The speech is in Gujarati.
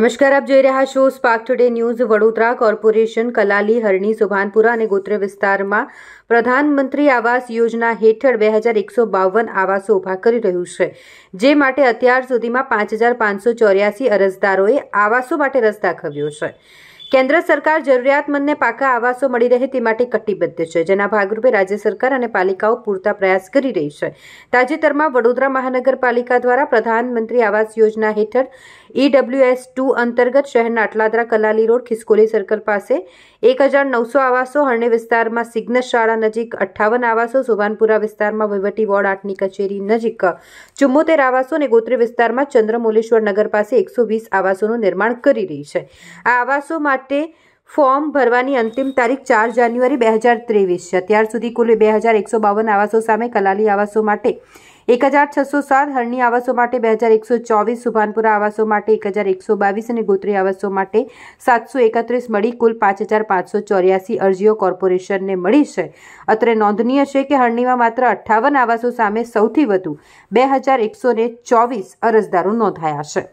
નમસ્કાર આપ જોઈ રહ્યા છો spark today news Vadodara corporation Kalali Harni Subhanpura અને ગોત્ર વિસ્તારમાં પ્રધાનમંત્રી આવાસ યોજના હેઠળ બે હજાર એકસો બાવન આવાસો ઊભા કરી રહ્યું છે જે માટે અત્યાર સુધીમાં પાંચ હજાર પાંચસો ચોર્યાસી અરજદારોએ આવાસો માટે રસ દાખવ્યો છે કેન્દ્ર સરકાર જરૂરિયાતમંદને પાકા આવાસો મળી રહે તે માટે કટિબદ્ધ છે જેના ભાગરૂપે રાજ્ય સરકાર અને પાલિકાઓ પૂરતા પ્રયાસ કરી રહી છે તાજેતરમાં વડોદરા મહાનગરપાલિકા દ્વારા પ્રધાનમંત્રી આવાસ યોજના હેઠળ ઈડબ્લ્યુએસ ટુ અંતર્ગત શહેરના અટલાદરા કલાલી રોડ ખિસકોલી સર્કલ પાસે એક હજાર નવસો આવાસો હરણે વિસ્તારમાં સિગ્નસ શાળા નજીક અઠ્ઠાવન આવાસો સુભાનપુરા વિસ્તારમાં વહીવટી વોર્ડ આઠની કચેરી નજીક ચુમ્મોતેર આવાસો અને ગોત્રી વિસ્તારમાં ચંદ્રમોલેશ્વર નગર પાસે એકસો વીસ આવાસોનું નિર્માણ કરી રહી છે આ આવાસો માટે ફોર્મ ભરવાની અંતિમ તારીખ ચાર જાન્યુઆરી બે હજાર ત્રેવીસ છે અત્યાર સુધી કુલ બે હજાર એકસો બાવન આવાસો સામે કલાલી આવાસો માટે એક હજાર છસો સાત હળની આવાસો માટે બે હજાર એકસો ચોવીસ સુભાનપુરા આવાસો માટે એક હજાર એકસો બાવીસ અને ગોત્રી આવાસો માટે સાતસો એકત્રીસ મળી કુલ પાંચ હજાર પાંચસો ચોર્યાસી અરજીઓ કોર્પોરેશનને મળી છે અત્રે નોંધનીય છે કે હળનીમાં માત્ર અઠ્ઠાવન આવાસો સામે સૌથી વધુ બે હજાર એકસો ચોવીસ અરજદારો નોંધાયા છે